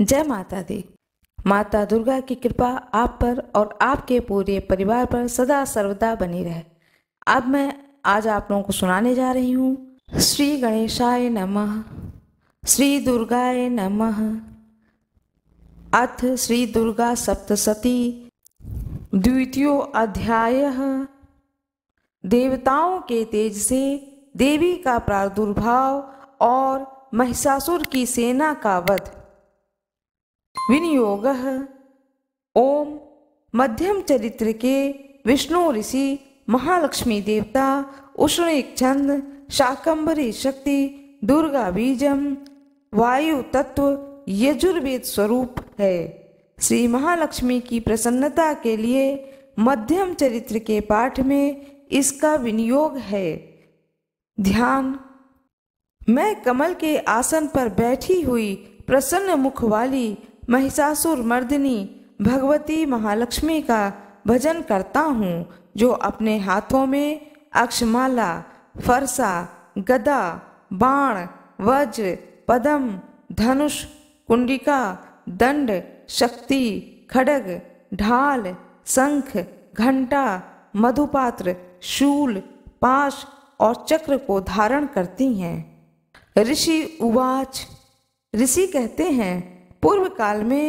जय माता दी माता दुर्गा की कृपा आप पर और आपके पूरे परिवार पर सदा सर्वदा बनी रहे अब मैं आज आप लोगों को सुनाने जा रही हूँ श्री गणेशाय नमः श्री दुर्गाय नमः अथ श्री दुर्गा सप्तशती द्वितीय अध्याय देवताओं के तेज से देवी का प्रादुर्भाव और महिषासुर की सेना का वध विनियोग ओम मध्यम चरित्र के विष्णु ऋषि महालक्ष्मी देवता उष्ण छंद शाकंबरी शक्ति दुर्गा बीजम वायु तत्व यजुर्वेद स्वरूप है श्री महालक्ष्मी की प्रसन्नता के लिए मध्यम चरित्र के पाठ में इसका विनियोग है ध्यान मैं कमल के आसन पर बैठी हुई प्रसन्न मुख वाली महिषासुर मर्दिनी भगवती महालक्ष्मी का भजन करता हूँ जो अपने हाथों में अक्षमाला फरसा गदा बाण वज्र पदम धनुष कुंडिका दंड शक्ति खड़ग ढाल शंख घंटा मधुपात्र शूल पाश और चक्र को धारण करती हैं ऋषि उवाच ऋषि कहते हैं पूर्व काल में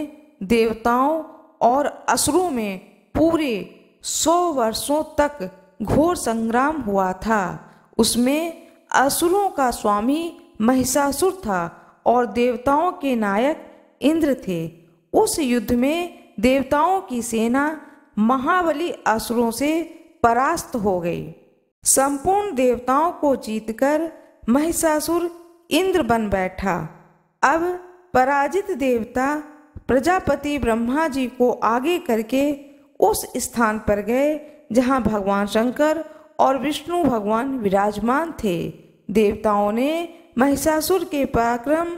देवताओं और असुरों में पूरे सौ वर्षों तक घोर संग्राम हुआ था उसमें असुरों का स्वामी महिषासुर था और देवताओं के नायक इंद्र थे उस युद्ध में देवताओं की सेना महाबली असुरों से परास्त हो गई संपूर्ण देवताओं को जीतकर महिषासुर इंद्र बन बैठा अब पराजित देवता प्रजापति ब्रह्मा जी को आगे करके उस स्थान पर गए जहाँ भगवान शंकर और विष्णु भगवान विराजमान थे देवताओं ने महिषासुर के पराक्रम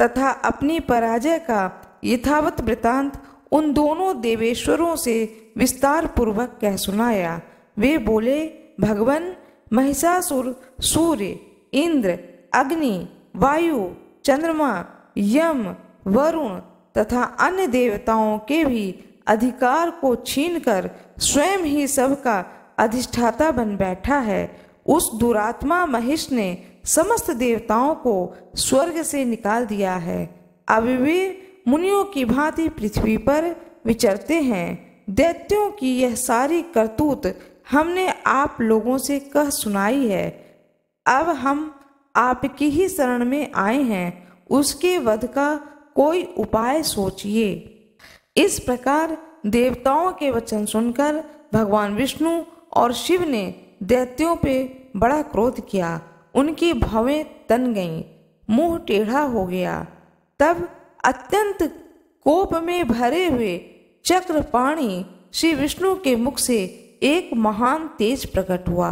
तथा अपनी पराजय का यथावत वृतांत उन दोनों देवेश्वरों से विस्तार पूर्वक कह सुनाया वे बोले भगवान महिषासुर सूर्य इंद्र अग्नि वायु चंद्रमा यम वरुण तथा अन्य देवताओं के भी अधिकार को छीनकर स्वयं ही सबका अधिष्ठाता बन बैठा है उस दुरात्मा महिष ने समस्त देवताओं को स्वर्ग से निकाल दिया है अब वे मुनियों की भांति पृथ्वी पर विचरते हैं दैत्यों की यह सारी करतूत हमने आप लोगों से कह सुनाई है अब हम आपकी ही शरण में आए हैं उसके वध का कोई उपाय सोचिए इस प्रकार देवताओं के वचन सुनकर भगवान विष्णु और शिव ने दैत्यों पे बड़ा क्रोध किया उनकी भावें तन गईं मुंह टेढ़ा हो गया तब अत्यंत कोप में भरे हुए चक्रपाणी श्री विष्णु के मुख से एक महान तेज प्रकट हुआ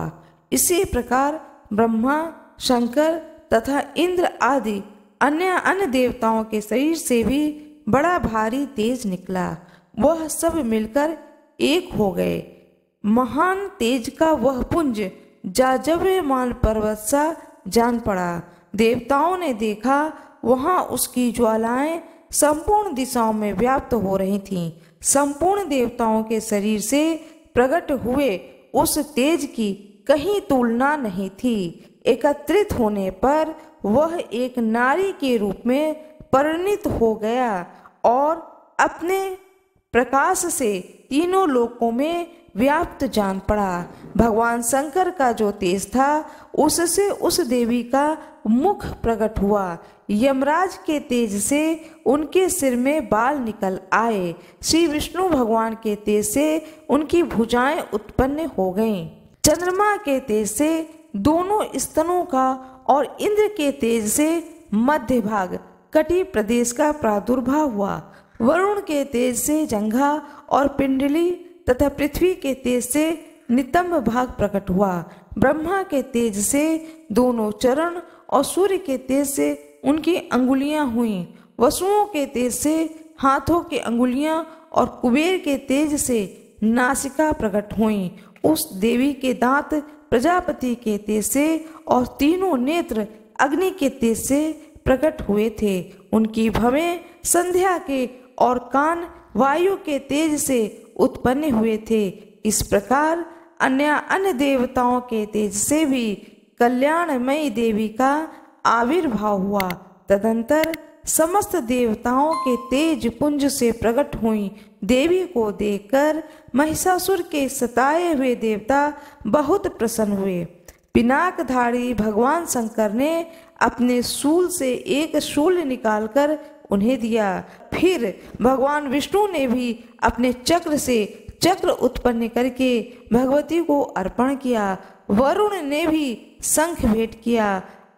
इसी प्रकार ब्रह्मा शंकर तथा इंद्र आदि अन्य अन्य देवताओं के शरीर से भी बड़ा भारी तेज निकला वह सब मिलकर एक हो गए महान तेज का वह पुंज जाजव्यमान पर्वत सा जान पड़ा देवताओं ने देखा वहाँ उसकी ज्वालाएं संपूर्ण दिशाओं में व्याप्त हो रही थीं संपूर्ण देवताओं के शरीर से प्रकट हुए उस तेज की कहीं तुलना नहीं थी एकत्रित होने पर वह एक नारी के रूप में परिणित हो गया और अपने प्रकाश से तीनों लोकों में व्याप्त जान पड़ा भगवान शंकर का जो तेज था उससे उस देवी का मुख प्रकट हुआ यमराज के तेज से उनके सिर में बाल निकल आए श्री विष्णु भगवान के तेज से उनकी भुजाएं उत्पन्न हो गईं चंद्रमा के तेज से दोनों स्तनों का और इंद्र के तेज से मध्य भाग कटी प्रदेश का प्रादुर्भाव हुआ वरुण के तेज से जंघा और पिंडली तथा पृथ्वी के तेज से नितंब भाग प्रकट हुआ ब्रह्मा के तेज से दोनों चरण और सूर्य के तेज से उनकी अंगुलियां हुई वसुओं के तेज से हाथों की अंगुलियां और कुबेर के तेज से नासिका प्रकट हुई उस देवी के दांत प्रजापति के तेज से और तीनों नेत्र अग्नि के तेज से प्रकट हुए थे उनकी भवें संध्या के और कान वायु के तेज से उत्पन्न हुए थे इस प्रकार अन्य अन्य देवताओं के तेज से भी कल्याणमयी देवी का आविर्भाव हुआ तदंतर समस्त देवताओं के तेज पुंज से प्रकट हुई देवी को देखकर महिषासुर के सताए हुए देवता बहुत प्रसन्न हुए पिनाकधारी भगवान शंकर ने अपने शूल से एक शूल निकालकर उन्हें दिया फिर भगवान विष्णु ने भी अपने चक्र से चक्र उत्पन्न करके भगवती को अर्पण किया वरुण ने भी शंख भेंट किया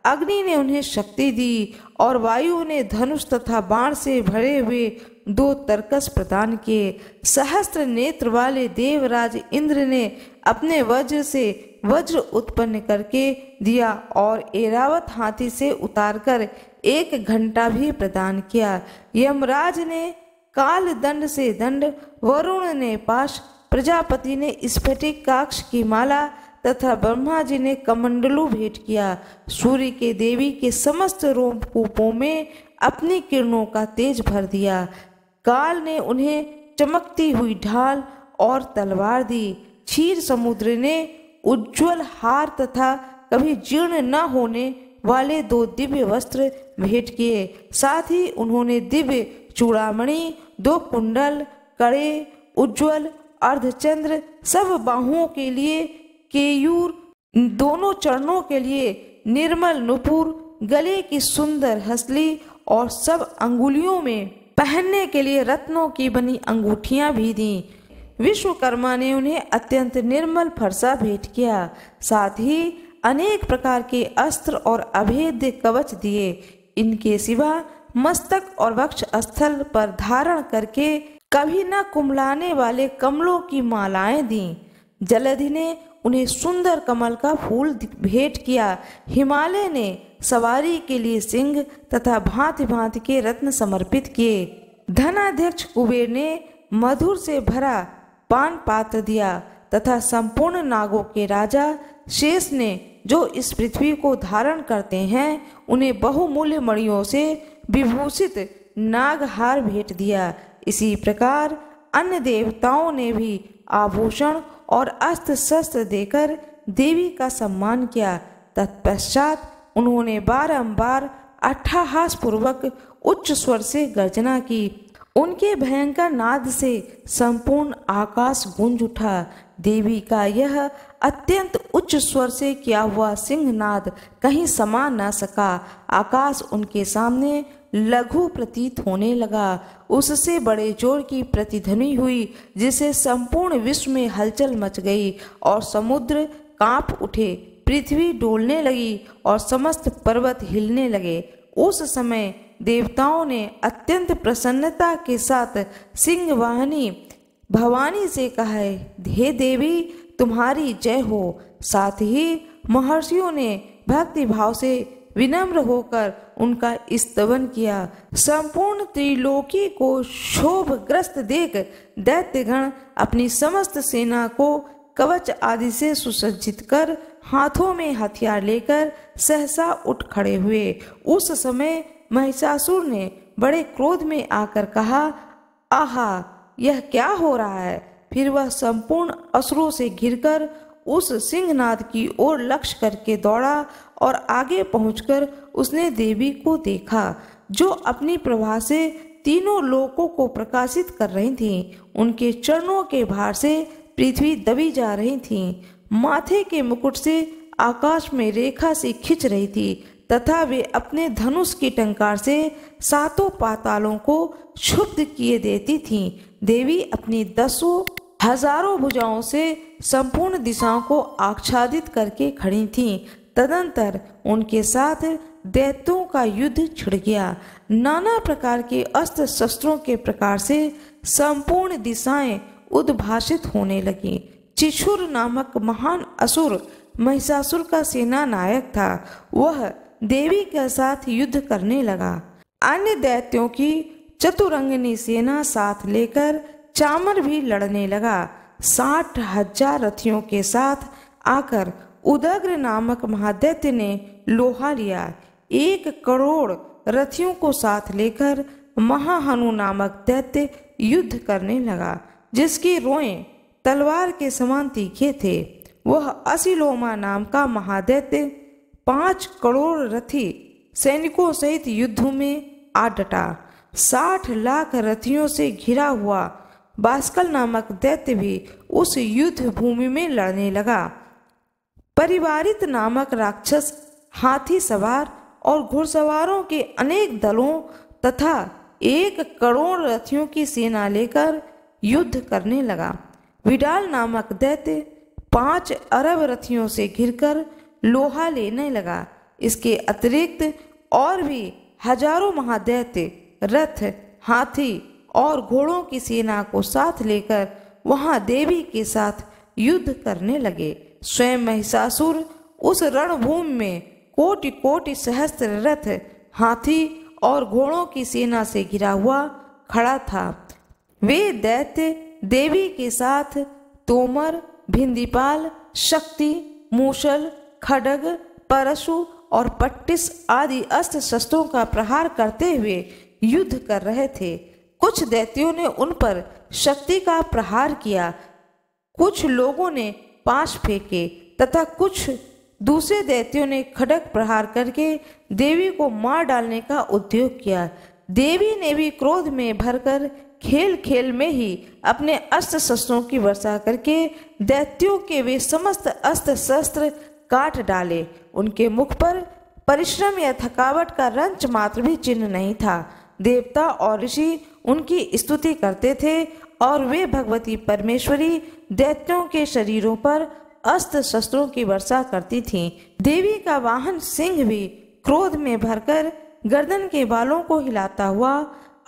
अग्नि ने उन्हें शक्ति दी और वायु ने धनुष तथा बाण से भरे हुए दो तर्कस प्रदान किए सहस्त्र नेत्र वाले देवराज इंद्र ने अपने वज्र से वज्र उत्पन्न करके दिया और एरावत हाथी से उतारकर एक घंटा भी प्रदान किया यमराज ने काल दंड से दंड वरुण ने पाश प्रजापति ने स्फटिक काक्ष की माला तथा ब्रह्मा जी ने कमंडलू भेंट किया सूर्य के देवी के समस्त रोमकूपों में अपनी किरणों का तेज भर दिया काल ने उन्हें चमकती हुई ढाल और तलवार दी क्षीर समुद्र ने उज्जवल हार तथा कभी जीर्ण न होने वाले दो दिव्य वस्त्र भेंट किए साथ ही उन्होंने दिव्य चूड़ामणि दो कुंडल कड़े उज्जवल अर्धचंद्र सब बाहुओं के लिए केयूर दोनों चरणों के लिए निर्मल नुपुर गले की सुंदर हसली और सब अंगुलियों में पहनने के लिए रत्नों की बनी अंगूठियां भी दी विश्वकर्मा ने उन्हें अत्यंत निर्मल फरसा भेंट किया साथ ही अनेक प्रकार के अस्त्र और अभेद्य कवच दिए इनके सिवा मस्तक और वक्ष स्थल पर धारण करके कभी न कुमलाने वाले कमलों की मालाएं दी जलधि ने उन्हें सुंदर कमल का फूल भेंट किया हिमालय ने सवारी के लिए सिंह तथा भांति भांति के रत्न समर्पित किए धनाध्यक्ष कुबेर ने मधुर से भरा पान पात्र दिया तथा संपूर्ण नागों के राजा शेष ने जो इस पृथ्वी को धारण करते हैं उन्हें बहुमूल्य मणियों से विभूषित नागहार भेंट दिया इसी प्रकार अन्य देवताओं ने भी आभूषण और अस्त्र शस्त्र देकर देवी का सम्मान किया तत्पश्चात उन्होंने बारंबार अट्ठाहास पूर्वक उच्च स्वर से गर्जना की उनके भयंकर नाद से संपूर्ण आकाश गूंज उठा देवी का यह अत्यंत उच्च स्वर से किया हुआ सिंह नाद कहीं समा न सका आकाश उनके सामने लघु प्रतीत होने लगा उससे बड़े जोर की प्रतिध्वनि हुई जिसे संपूर्ण विश्व में हलचल मच गई और समुद्र कांप उठे पृथ्वी डोलने लगी और समस्त पर्वत हिलने लगे उस समय देवताओं ने अत्यंत प्रसन्नता के साथ सिंह वाहनी भवानी से कहा हे देवी तुम्हारी जय हो साथ ही महर्षियों ने भक्ति भाव से विनम्र होकर उनका स्तवन किया संपूर्ण त्रिलोकी को शोभ ग्रस्त देख दैत्यगण अपनी समस्त सेना को कवच आदि से सुसज्जित कर हाथों में हथियार लेकर सहसा उठ खड़े हुए उस समय महिषासुर ने बड़े क्रोध में आकर कहा आहा यह क्या हो रहा है फिर वह संपूर्ण असुरों से घिरकर उस सिंहनाद की ओर लक्ष्य करके दौड़ा और आगे पहुंचकर उसने देवी को देखा जो अपनी प्रभा से तीनों लोकों को प्रकाशित कर रही थीं उनके चरणों के भार से पृथ्वी दबी जा रही थी माथे के मुकुट से आकाश में रेखा से खिंच रही थी तथा वे अपने धनुष की टंकार से सातों पातालों को क्षुब्ध किए देती थीं देवी अपनी दसों हजारों भुजाओं से संपूर्ण दिशाओं को आच्छादित करके खड़ी थीं तदंतर उनके साथ दैत्यों का युद्ध छिड़ गया नाना प्रकार के अस्त्र शस्त्रों के प्रकार से संपूर्ण दिशाएं उद्भाषित होने लगी चिशुर नामक महान असुर महिषासुर का सेना नायक था वह देवी के साथ युद्ध करने लगा अन्य दैत्यों की चतुरंगनी सेना साथ लेकर चामर भी लड़ने लगा साठ हजार रथियों के साथ आकर उदग्र नामक महादैत्य ने लोहा लिया एक करोड़ रथियों को साथ लेकर महाहनु नामक दैत्य युद्ध करने लगा जिसकी रोए तलवार के समान तीखे थे वह असिलोमा नाम का महादैत्य पांच करोड़ रथी सैनिकों सहित युद्ध में आ डटा साठ लाख रथियों से घिरा हुआ बास्कल नामक दैत्य भी उस युद्ध भूमि में लड़ने लगा परिवारित नामक राक्षस हाथी सवार और घुड़सवारों के अनेक दलों तथा एक करोड़ रथियों की सेना लेकर युद्ध करने लगा विडाल नामक दैत्य पांच अरब रथियों से घिरकर लोहा लेने लगा इसके अतिरिक्त और भी हजारों महादैत्य रथ हाथी और घोड़ों की सेना को साथ लेकर वहां देवी के साथ युद्ध करने लगे स्वयं महिषासुर उस रणभूमि में कोटि कोटि सहस्त्र रथ हाथी और घोड़ों की सेना से घिरा हुआ खड़ा था वे दैत्य देवी के साथ तोमर भिंदीपाल शक्ति मूशल खडग परशु और पट्टिस आदि अस्त्र शस्त्रों का प्रहार करते हुए युद्ध कर रहे थे कुछ दैत्यों ने उन पर शक्ति का प्रहार किया कुछ लोगों ने पाश फेंके तथा कुछ दूसरे दैत्यों ने खड़क प्रहार करके देवी को मार डालने का उद्योग किया देवी ने भी क्रोध में भरकर खेल खेल में ही अपने अस्त्र शस्त्रों की वर्षा करके दैत्यों के वे समस्त अस्त्र शस्त्र काट डाले उनके मुख पर परिश्रम या थकावट का रंच मात्र भी चिन्ह नहीं था देवता और ऋषि उनकी स्तुति करते थे और वे भगवती परमेश्वरी दैत्यों के शरीरों पर अस्त्र शस्त्रों की वर्षा करती थीं। देवी का वाहन सिंह भी क्रोध में भरकर गर्दन के बालों को हिलाता हुआ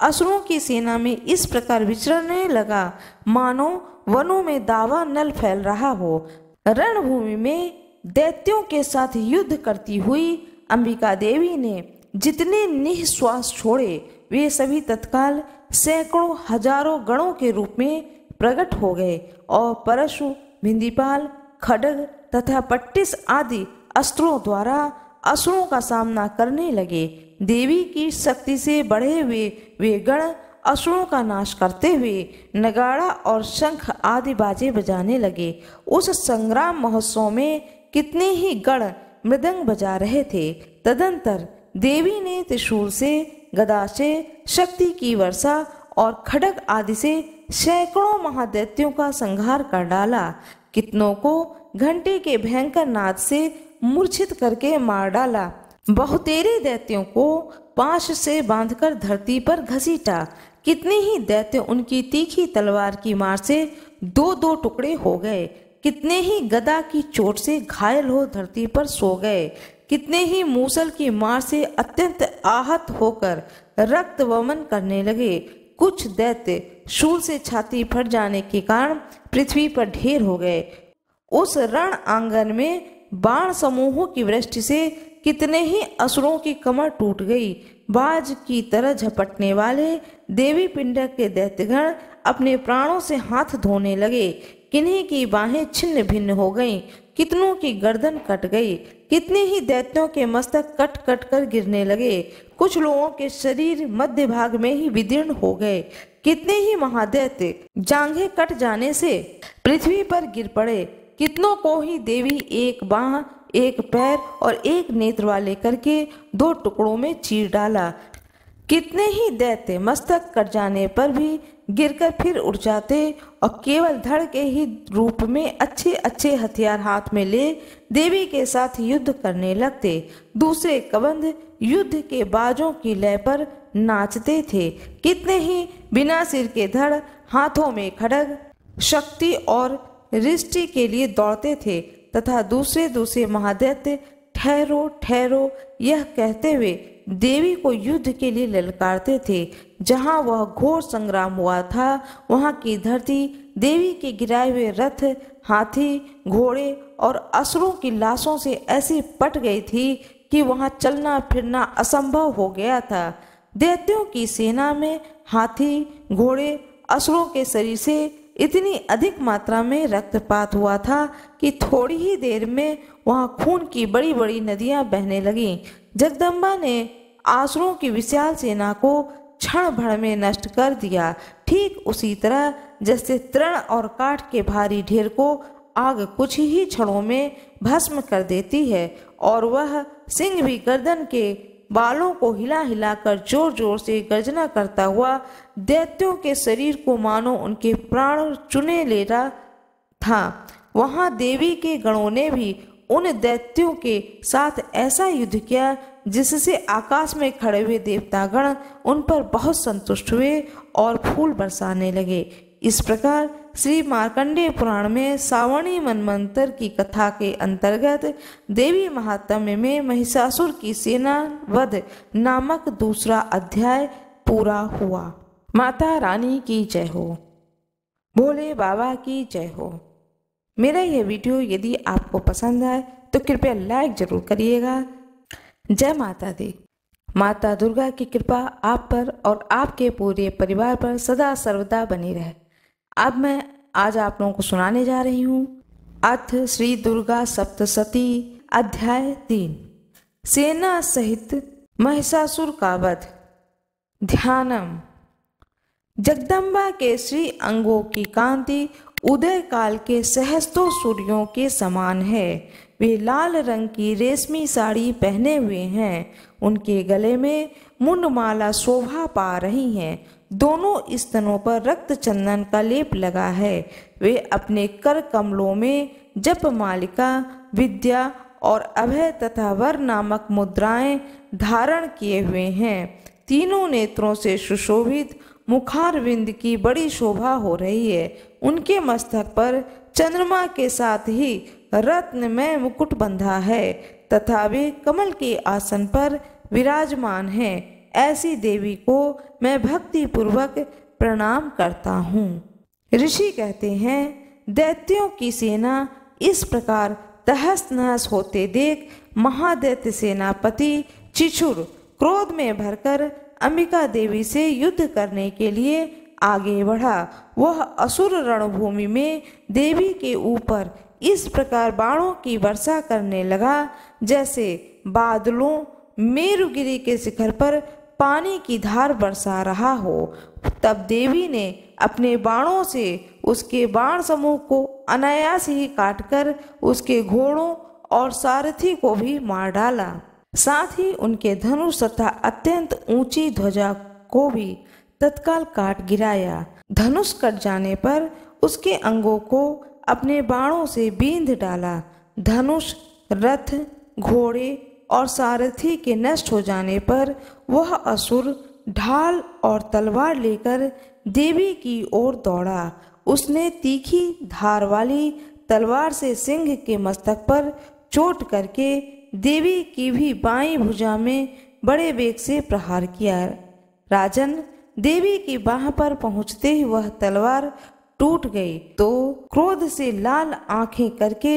असुरों की सेना में इस प्रकार विचरने लगा मानो वनों में दावा नल फैल रहा हो रणभूमि में दैत्यों के साथ युद्ध करती हुई अंबिका देवी ने जितने निःश्वास छोड़े वे सभी तत्काल सैकड़ों हजारों गणों के रूप में प्रकट हो गए और परशु भिंदीपाल खडग तथा पट्टिस आदि अस्त्रों द्वारा असुरों का सामना करने लगे देवी की शक्ति से बढ़े हुए वे गण असुरों का नाश करते हुए नगाड़ा और शंख आदि बाजे बजाने लगे उस संग्राम महोत्सव में कितने ही गण मृदंग बजा रहे थे तदंतर देवी ने त्रिशूल से गदा से शक्ति की वर्षा और खड़क आदि से सैकड़ों महादैत्यों का संहार कर डाला कितनों को घंटे के भयंकर नाद से मूर्छित करके मार डाला बहुतेरे दैत्यों को पाश से बांधकर धरती पर घसीटा कितने ही दैत्य उनकी तीखी तलवार की मार से दो दो टुकड़े हो गए कितने ही गदा की चोट से घायल हो धरती पर सो गए कितने ही मूसल की मार से अत्यंत आहत होकर रक्त वमन करने लगे कुछ दैत्य शूल से छाती फट जाने के कारण पृथ्वी पर ढेर हो गए उस रण आंगन में बाण समूहों की वृष्टि से कितने ही असुरों की कमर टूट गई बाज की तरह झपटने वाले देवी पिंडक के दैत्यगण अपने प्राणों से हाथ धोने लगे किन्हीं की बाहें छिन्न भिन्न हो गईं कितनों की गर्दन कट गई कितने ही दैत्यों के मस्तक कट कट कर गिरने लगे कुछ लोगों के शरीर मध्य भाग में ही विदीर्ण हो गए कितने ही महादैत्य जांघें कट जाने से पृथ्वी पर गिर पड़े कितनों को ही देवी एक बाह एक पैर और एक नेत्र वाले करके दो टुकड़ों में चीर डाला कितने ही दैत्य मस्तक कट जाने पर भी गिरकर फिर उठ जाते और केवल धड़ के ही रूप में अच्छे अच्छे हथियार हाथ में ले देवी के साथ युद्ध करने लगते दूसरे कबंध युद्ध के बाजों की लय पर नाचते थे कितने ही बिना सिर के धड़ हाथों में खड़ग शक्ति और रिष्टि के लिए दौड़ते थे तथा दूसरे दूसरे महादैत्य ठहरो ठहरो यह कहते हुए देवी को युद्ध के लिए ललकारते थे जहां वह घोर संग्राम हुआ था वहां की धरती देवी के गिराए हुए रथ हाथी घोड़े और असुरों की लाशों से ऐसी पट गई थी कि वहां चलना फिरना असंभव हो गया था दैत्यों की सेना में हाथी घोड़े असुरों के शरीर से इतनी अधिक मात्रा में रक्तपात हुआ था कि थोड़ी ही देर में वहाँ खून की बड़ी बड़ी नदियाँ बहने लगीं जगदम्बा ने आसुरों की विशाल सेना को क्षण भर में नष्ट कर दिया ठीक उसी तरह जैसे तृण और काठ के भारी ढेर को आग कुछ ही क्षणों में भस्म कर देती है और वह सिंह भी गर्दन के बालों को हिला हिलाकर जोर जोर से गर्जना करता हुआ दैत्यों के शरीर को मानो उनके प्राण चुने ले रहा था वहाँ देवी के गणों ने भी उन दैत्यों के साथ ऐसा युद्ध किया जिससे आकाश में खड़े हुए देवतागण उन पर बहुत संतुष्ट हुए और फूल बरसाने लगे इस प्रकार श्री मार्कंडेय पुराण में सावणी मनमंत्र की कथा के अंतर्गत देवी महात्म्य में महिषासुर की सेना वध नामक दूसरा अध्याय पूरा हुआ माता रानी की जय हो भोले बाबा की जय हो मेरा यह वीडियो यदि आपको पसंद आए तो कृपया लाइक जरूर करिएगा जय माता दी माता दुर्गा की कृपा आप पर और आपके पूरे परिवार पर सदा सर्वदा बनी रहे अब मैं आज आप लोगों को सुनाने जा रही हूँ अथ श्री दुर्गा सप्तशती अध्याय तीन सेना सहित महिषासुर का वध ध्यानम जगदम्बा के श्री अंगों की कांति उदय काल के सहस्त्रों सूर्यों के समान है वे लाल रंग की रेशमी साड़ी पहने हुए हैं उनके गले में मुंडमाला शोभा पा रही है दोनों स्तनों पर रक्त चंदन का लेप लगा है वे अपने कर कमलों में जप मालिका विद्या और अभय तथा वर नामक मुद्राएं धारण किए हुए हैं तीनों नेत्रों से सुशोभित मुखारविंद की बड़ी शोभा हो रही है उनके मस्तक पर चंद्रमा के साथ ही रत्न में मुकुट बंधा है तथा वे कमल के आसन पर विराजमान हैं ऐसी देवी को मैं भक्ति पूर्वक प्रणाम करता हूँ ऋषि कहते हैं दैत्यों की सेना इस प्रकार तहस नहस होते देख महादैत्य सेनापति चिछुर क्रोध में भरकर अंबिका देवी से युद्ध करने के लिए आगे बढ़ा वह असुर रणभूमि में देवी के ऊपर इस प्रकार बाणों की वर्षा करने लगा जैसे बादलों मेरुगिरी के शिखर पर पानी की धार बरसा रहा हो तब देवी ने अपने बाणों से उसके बाण समूह को अनायास ही काटकर उसके घोड़ों और सारथी को भी मार डाला साथ ही उनके धनुष तथा अत्यंत ऊंची ध्वजा को भी तत्काल काट गिराया धनुष कट जाने पर उसके अंगों को अपने बाणों से बींद डाला धनुष रथ घोड़े और सारथी के नष्ट हो जाने पर वह असुर ढाल और तलवार लेकर देवी की ओर दौड़ा उसने तीखी धार वाली तलवार से सिंह के मस्तक पर चोट करके देवी की भी बाई भुजा में बड़े वेग से प्रहार किया राजन देवी की बाह पर पहुंचते ही वह तलवार टूट गई तो क्रोध से लाल आंखें करके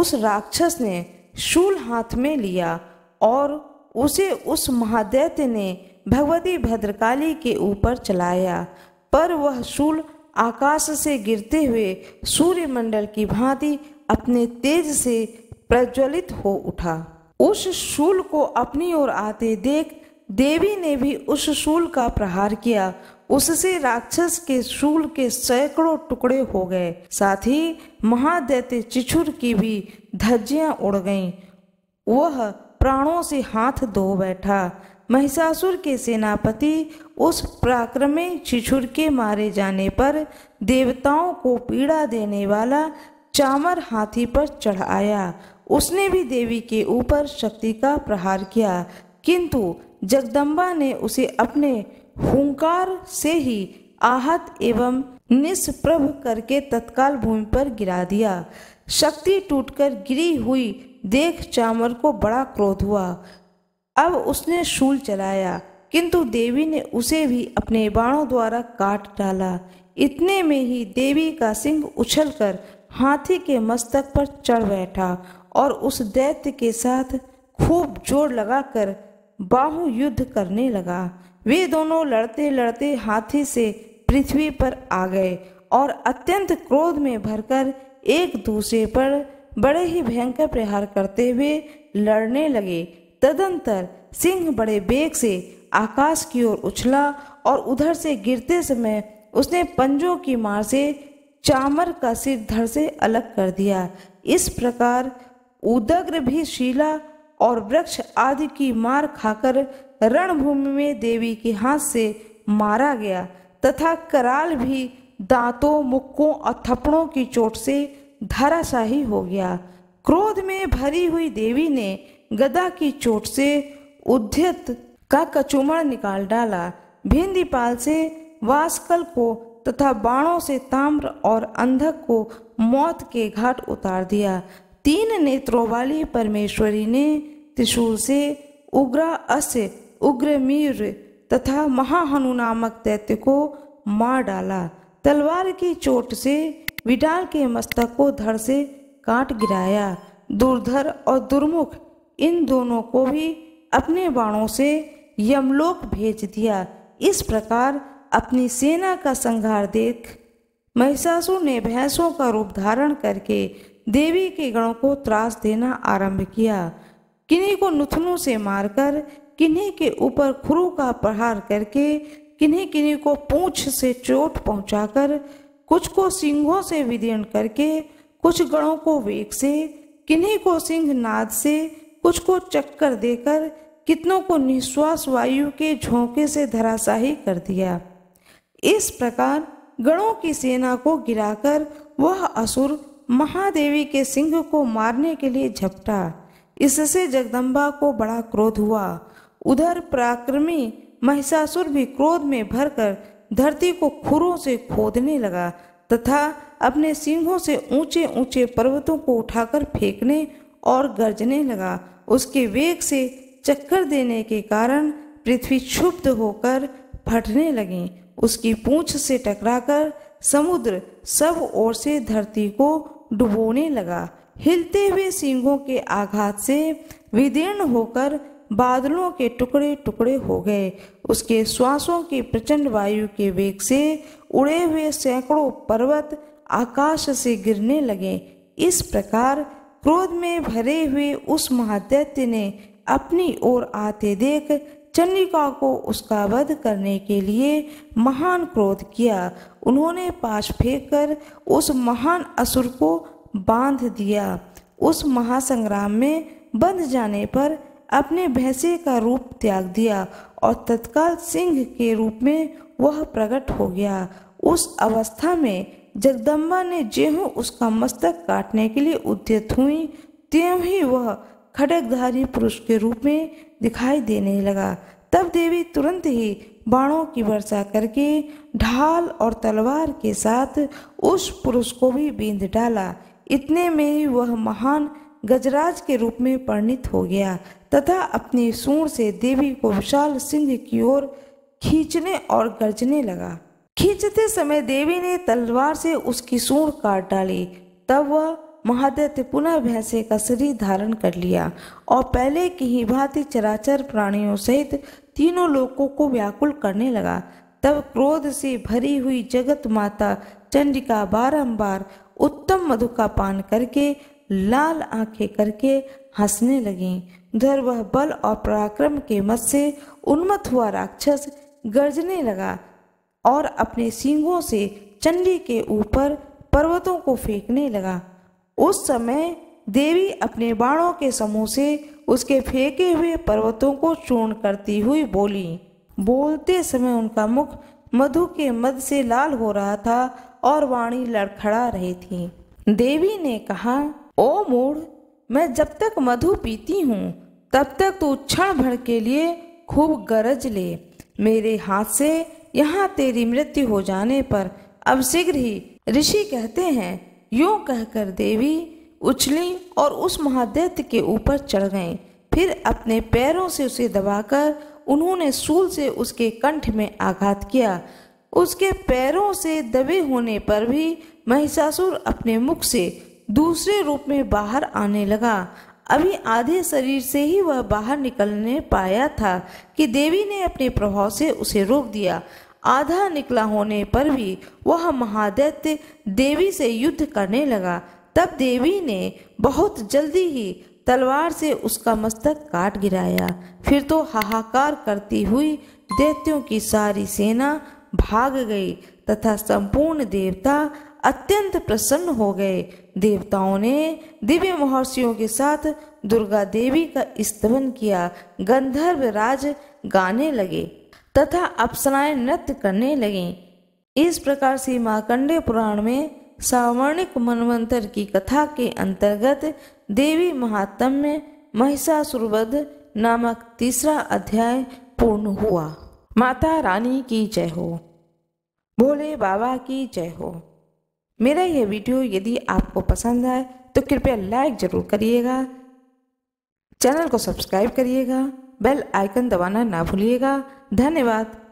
उस राक्षस ने शूल हाथ में लिया और उसे उस महादैत्य ने भगवती भद्रकाली के ऊपर चलाया पर वह शूल आकाश से गिरते हुए सूर्यमंडल की भांति अपने तेज से प्रज्वलित हो उठा उस शूल को अपनी ओर आते देख देवी ने भी उस शूल का प्रहार किया उससे राक्षस के शूल के सैकड़ों टुकड़े हो गए साथ ही महादैत्य चिछुर की भी धज्जियां उड़ गईं वह प्राणों से हाथ धो बैठा महिषासुर के सेनापति उस पराक्रमे चिछुर के मारे जाने पर देवताओं को पीड़ा देने वाला चामर हाथी पर चढ़ आया उसने भी देवी के ऊपर शक्ति का प्रहार किया किंतु जगदम्बा ने उसे अपने हुंकार से ही आहत एवं निष्प्रभ करके तत्काल भूमि पर गिरा दिया शक्ति टूटकर गिरी हुई देख चामर को बड़ा क्रोध हुआ अब उसने शूल चलाया किंतु देवी ने उसे भी अपने बाणों द्वारा काट डाला इतने में ही देवी का सिंह उछलकर हाथी के मस्तक पर चढ़ बैठा और उस दैत्य के साथ खूब जोर लगाकर बाहु युद्ध करने लगा वे दोनों लड़ते लड़ते हाथी से पृथ्वी पर आ गए और अत्यंत क्रोध में भरकर एक दूसरे पर बड़े ही भयंकर प्रहार करते हुए लड़ने लगे तदंतर सिंह बड़े बेग से आकाश की ओर उछला और उधर से गिरते समय उसने पंजों की मार से चामर का सिर धड़ से अलग कर दिया इस प्रकार उदग्र भी शीला और वृक्ष आदि की मार खाकर रणभूमि में देवी के हाथ से मारा गया तथा कराल भी दांतों मुक्कों और थप्पड़ों की चोट से धराशाही हो गया क्रोध में भरी हुई देवी ने गदा की चोट से उद्यत का कचुमड़ निकाल डाला भिंदीपाल से वास्कल को तथा बाणों से ताम्र और अंधक को मौत के घाट उतार दिया तीन नेत्रों वाली परमेश्वरी ने त्रिशूल से उग्र अस मीर तथा महाहनु नामक दैत्य को मार डाला तलवार की चोट से विडाल के मस्तक को धड़ से काट गिराया दुर्धर और दुर्मुख इन दोनों को भी अपने बाणों से यमलोक भेज दिया इस प्रकार अपनी सेना का संहार देख महिषासुर ने भैंसों का रूप धारण करके देवी के गणों को त्रास देना आरंभ किया किन्हीं को नुथनों से मारकर किन्हीं के ऊपर खुरु का प्रहार करके किन्हीं किन्हीं को पूछ से चोट पहुंचाकर कुछ को सिंहों से विदीर्ण करके कुछ गणों को वेग से किन्हीं को सिंह नाद से कुछ को चक्कर देकर कितनों को निश्वास वायु के झोंके से धराशाही कर दिया इस प्रकार गणों की सेना को गिराकर वह असुर महादेवी के सिंह को मारने के लिए झपटा इससे जगदम्बा को बड़ा क्रोध हुआ उधर पराक्रमी महिषासुर भी क्रोध में भरकर धरती को खुरों से खोदने लगा तथा अपने सिंहों से ऊंचे ऊंचे पर्वतों को उठाकर फेंकने और गरजने लगा उसके वेग से चक्कर देने के कारण पृथ्वी क्षुब्ध होकर फटने लगी उसकी पूंछ से टकराकर समुद्र सब ओर से धरती को डुबोने लगा हिलते हुए सिंगों के आघात से विदीर्ण होकर बादलों के टुकड़े टुकड़े हो गए उसके श्वासों की प्रचंड वायु के वेग से उड़े हुए सैकड़ों पर्वत आकाश से गिरने लगे इस प्रकार क्रोध में भरे हुए उस महादैत्य ने अपनी ओर आते देख चंडिका को उसका वध करने के लिए महान क्रोध किया उन्होंने पाश फेंक कर उस महान असुर को बांध दिया उस महासंग्राम में बंध जाने पर अपने भैंसे का रूप त्याग दिया और तत्काल सिंह के रूप में वह प्रकट हो गया उस अवस्था में जगदम्बा ने जेहू उसका मस्तक काटने के लिए उद्यत हुई त्यों ही वह खडकधारी पुरुष के रूप में दिखाई देने लगा तब देवी तुरंत ही बाणों की वर्षा करके ढाल और तलवार के साथ उस पुरुष को भी बींद डाला इतने में ही वह महान गजराज के रूप में परिणित हो गया तथा अपनी सूर से देवी को विशाल सिंह की ओर खींचने और गर्जने लगा खींचते समय देवी ने तलवार से उसकी सूर काट डाली तब वह महादेव पुनः भैंसे का शरीर धारण कर लिया और पहले की ही भांति चराचर प्राणियों सहित तीनों लोगों को व्याकुल करने लगा तब क्रोध से भरी हुई जगत माता चंडिका बारंबार उत्तम मधु का पान करके लाल आंखें करके हंसने लगीं उधर वह बल और पराक्रम के मत से उन्मत्त हुआ राक्षस गर्जने लगा और अपने सींगों से चंडी के ऊपर पर्वतों को फेंकने लगा उस समय देवी अपने बाणों के समूह से उसके फेंके हुए पर्वतों को चूर्ण करती हुई बोली बोलते समय उनका मुख मधु के मद से लाल हो रहा था और वाणी लड़खड़ा रही थी देवी ने कहा ओ मूढ़ मैं जब तक मधु पीती हूँ तब तक तू क्षण भर के लिए खूब गरज ले मेरे हाथ से यहाँ तेरी मृत्यु हो जाने पर अब शीघ्र ही ऋषि कहते हैं यूं कहकर देवी उछली और उस महादैत्य के ऊपर चढ़ गए फिर अपने पैरों से उसे दबाकर उन्होंने सूल से उसके कंठ में आघात किया उसके पैरों से दबे होने पर भी महिषासुर अपने मुख से दूसरे रूप में बाहर आने लगा अभी आधे शरीर से ही वह बाहर निकलने पाया था कि देवी ने अपने प्रभाव से उसे रोक दिया आधा निकला होने पर भी वह महादैत्य देवी से युद्ध करने लगा तब देवी ने बहुत जल्दी ही तलवार से उसका मस्तक काट गिराया फिर तो हाहाकार करती हुई दैत्यों की सारी सेना भाग गई तथा संपूर्ण देवता अत्यंत प्रसन्न हो गए देवताओं ने दिव्य महर्षियों के साथ दुर्गा देवी का स्तवन किया गंधर्व राज गाने लगे तथा अप्सराएं नृत्य करने लगें इस प्रकार से मार्कंडे पुराण में सावर्णिक मनवंतर की कथा के अंतर्गत देवी महात्म्य महिषासुरवध नामक तीसरा अध्याय पूर्ण हुआ माता रानी की जय हो भोले बाबा की जय हो मेरा यह वीडियो यदि आपको पसंद आए तो कृपया लाइक ज़रूर करिएगा चैनल को सब्सक्राइब करिएगा बेल आइकन दबाना ना भूलिएगा धन्यवाद